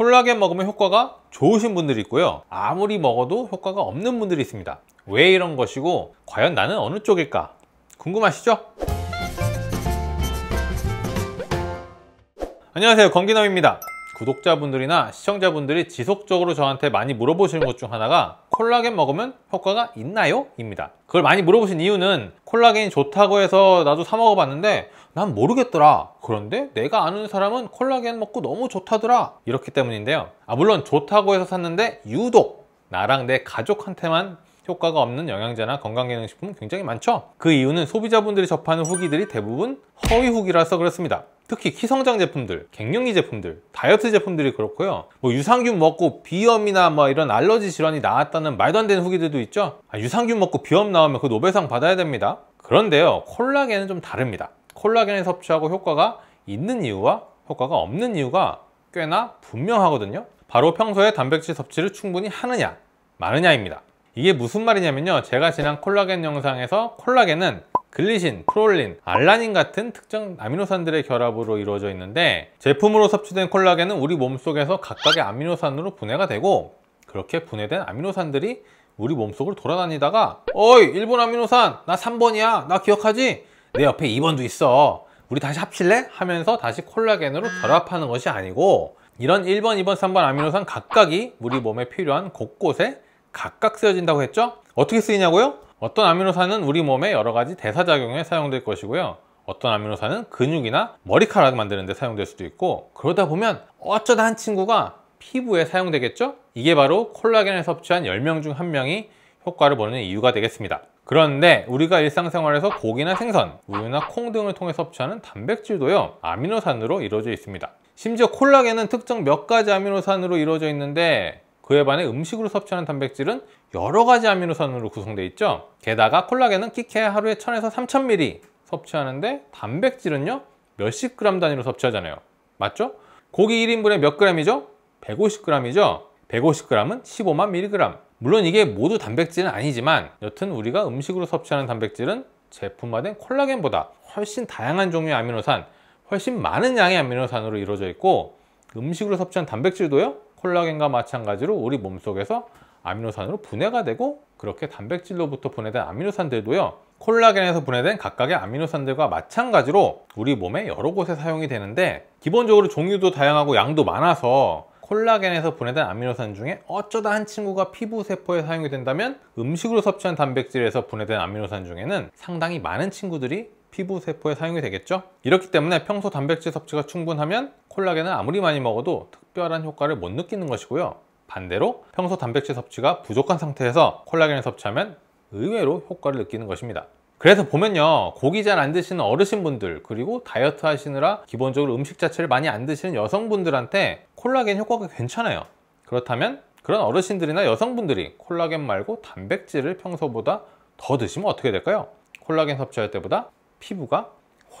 콜라겐 먹으면 효과가 좋으신 분들이 있고요 아무리 먹어도 효과가 없는 분들이 있습니다 왜 이런 것이고 과연 나는 어느 쪽일까 궁금하시죠? 안녕하세요 권기남입니다 구독자분들이나 시청자분들이 지속적으로 저한테 많이 물어보시는 것 중 하나가 콜라겐 먹으면 효과가 있나요? 입니다 그걸 많이 물어보신 이유는 콜라겐이 좋다고 해서 나도 사 먹어봤는데 난 모르겠더라 그런데 내가 아는 사람은 콜라겐 먹고 너무 좋다더라 이렇기 때문인데요 아 물론 좋다고 해서 샀는데 유독 나랑 내 가족한테만 효과가 없는 영양제나 건강기능식품 은 굉장히 많죠 그 이유는 소비자분들이 접하는 후기들이 대부분 허위 후기라서 그렇습니다 특히 키성장 제품들, 갱년기 제품들, 다이어트 제품들이 그렇고요. 뭐 유산균 먹고 비염이나 뭐 이런 알러지 질환이 나왔다는 말도 안 되는 후기들도 있죠. 아, 유산균 먹고 비염 나오면 그 노벨상 받아야 됩니다. 그런데요, 콜라겐은 좀 다릅니다. 콜라겐을 섭취하고 효과가 있는 이유와 효과가 없는 이유가 꽤나 분명하거든요. 바로 평소에 단백질 섭취를 충분히 하느냐, 마느냐입니다. 이게 무슨 말이냐면요. 제가 지난 콜라겐 영상에서 콜라겐은 글리신, 프롤린 알라닌 같은 특정 아미노산들의 결합으로 이루어져 있는데 제품으로 섭취된 콜라겐은 우리 몸속에서 각각의 아미노산으로 분해가 되고 그렇게 분해된 아미노산들이 우리 몸속을 돌아다니다가 어이 1번 아미노산 나 3번이야 나 기억하지? 내 옆에 2번도 있어 우리 다시 합칠래? 하면서 다시 콜라겐으로 결합하는 것이 아니고 이런 1번, 2번, 3번 아미노산 각각이 우리 몸에 필요한 곳곳에 각각 쓰여진다고 했죠? 어떻게 쓰이냐고요? 어떤 아미노산은 우리 몸의 여러 가지 대사작용에 사용될 것이고요. 어떤 아미노산은 근육이나 머리카락 만드는 데 사용될 수도 있고 그러다 보면 어쩌다 한 친구가 피부에 사용되겠죠? 이게 바로 콜라겐을 섭취한 10명 중 1명이 효과를 보는 이유가 되겠습니다. 그런데 우리가 일상생활에서 고기나 생선, 우유나 콩 등을 통해 섭취하는 단백질도요 아미노산으로 이루어져 있습니다. 심지어 콜라겐은 특정 몇 가지 아미노산으로 이루어져 있는데 그에 반해 음식으로 섭취하는 단백질은 여러 가지 아미노산으로 구성되어 있죠 게다가 콜라겐은 키케 하루에 1000에서 3000ml 섭취하는데 단백질은요 몇십 그램 단위로 섭취하잖아요 맞죠? 고기 1인분에 몇 그램이죠? 150g이죠 150g은 15만 mg 물론 이게 모두 단백질은 아니지만 여튼 우리가 음식으로 섭취하는 단백질은 제품화된 콜라겐보다 훨씬 다양한 종류의 아미노산 훨씬 많은 양의 아미노산으로 이루어져 있고 음식으로 섭취한 단백질도요 콜라겐과 마찬가지로 우리 몸속에서 아미노산으로 분해가 되고 그렇게 단백질로부터 분해된 아미노산들도요 콜라겐에서 분해된 각각의 아미노산들과 마찬가지로 우리 몸의 여러 곳에 사용이 되는데 기본적으로 종류도 다양하고 양도 많아서 콜라겐에서 분해된 아미노산 중에 어쩌다 한 친구가 피부 세포에 사용이 된다면 음식으로 섭취한 단백질에서 분해된 아미노산 중에는 상당히 많은 친구들이 피부 세포에 사용이 되겠죠 이렇기 때문에 평소 단백질 섭취가 충분하면 콜라겐은 아무리 많이 먹어도 특별한 효과를 못 느끼는 것이고요. 반대로 평소 단백질 섭취가 부족한 상태에서 콜라겐을 섭취하면 의외로 효과를 느끼는 것입니다. 그래서 보면요 고기 잘 안 드시는 어르신분들 그리고 다이어트 하시느라 기본적으로 음식 자체를 많이 안 드시는 여성분들한테 콜라겐 효과가 괜찮아요 그렇다면 그런 어르신들이나 여성분들이 콜라겐 말고 단백질을 평소보다 더 드시면 어떻게 될까요? 콜라겐 섭취할 때보다 피부가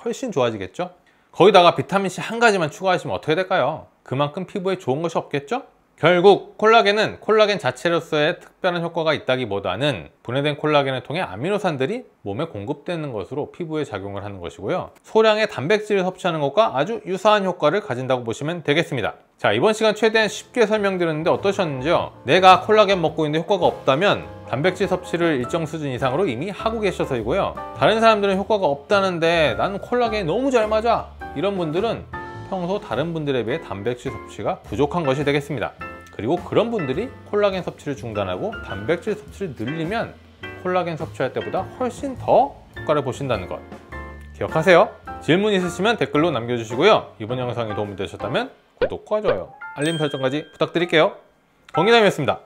훨씬 좋아지겠죠? 거기다가 비타민C 한 가지만 추가하시면 어떻게 될까요? 그만큼 피부에 좋은 것이 없겠죠? 결국 콜라겐은 콜라겐 자체로서의 특별한 효과가 있다기보다는 분해된 콜라겐을 통해 아미노산들이 몸에 공급되는 것으로 피부에 작용을 하는 것이고요. 소량의 단백질을 섭취하는 것과 아주 유사한 효과를 가진다고 보시면 되겠습니다. 자 이번 시간 최대한 쉽게 설명드렸는데 어떠셨는지요? 내가 콜라겐 먹고 있는데 효과가 없다면 단백질 섭취를 일정 수준 이상으로 이미 하고 계셔서이고요 다른 사람들은 효과가 없다는데 나는 콜라겐이 너무 잘 맞아 이런 분들은 평소 다른 분들에 비해 단백질 섭취가 부족한 것이 되겠습니다. 그리고 그런 분들이 콜라겐 섭취를 중단하고 단백질 섭취를 늘리면 콜라겐 섭취할 때보다 훨씬 더 효과를 보신다는 것 기억하세요. 질문 있으시면 댓글로 남겨주시고요. 이번 영상이 도움이 되셨다면 구독과 좋아요, 알림 설정까지 부탁드릴게요. 권기남이었습니다.